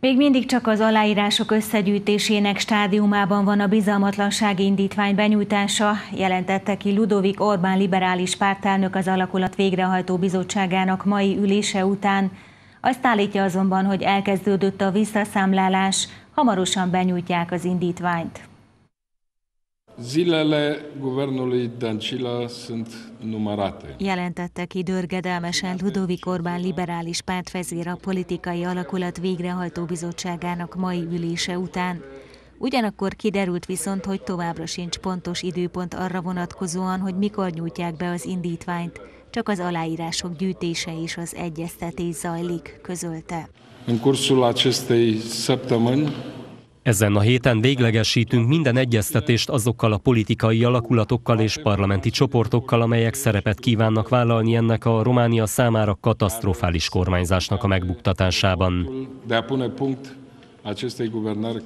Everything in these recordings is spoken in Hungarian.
Még mindig csak az aláírások összegyűjtésének stádiumában van a bizalmatlansági indítvány benyújtása, jelentette ki Ludovik Orbán liberális pártelnök az alakulat végrehajtó bizottságának mai ülése után. Azt állítja azonban, hogy elkezdődött a visszaszámlálás, hamarosan benyújtják az indítványt. Zilele guvernului Dancila sunt numarate. Jelentette ki dörgedelmesen Ludovic Orbán liberális pártvezér a politikai alakulat végrehajtó bizottságának mai ülése után. Ugyanakkor kiderült viszont, hogy továbbra sincs pontos időpont arra vonatkozóan, hogy mikor nyújtják be az indítványt, csak az aláírások gyűjtése és az egyeztetés zajlik, közölte. În cursul acestei săptămâni ezen a héten véglegesítünk minden egyeztetést azokkal a politikai alakulatokkal és parlamenti csoportokkal, amelyek szerepet kívánnak vállalni ennek a Románia számára katasztrofális kormányzásnak a megbuktatásában. De a pune acestei guvernări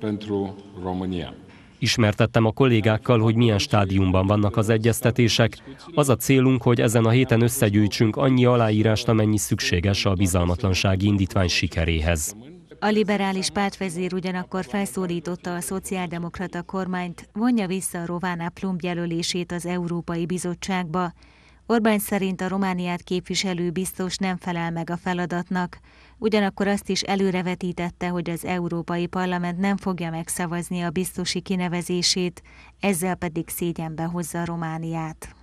pentru România. Ismertettem a kollégákkal, hogy milyen stádiumban vannak az egyeztetések. Az a célunk, hogy ezen a héten összegyűjtsünk annyi aláírást, amennyi szükséges a bizalmatlansági indítvány sikeréhez. A liberális pártvezér ugyanakkor felszólította a szociáldemokrata kormányt, vonja vissza a Rovana Plumb jelölését az Európai Bizottságba. Orbán szerint a Romániát képviselő biztos nem felel meg a feladatnak, ugyanakkor azt is előrevetítette, hogy az Európai Parlament nem fogja megszavazni a biztosi kinevezését, ezzel pedig szégyenbe hozza Romániát.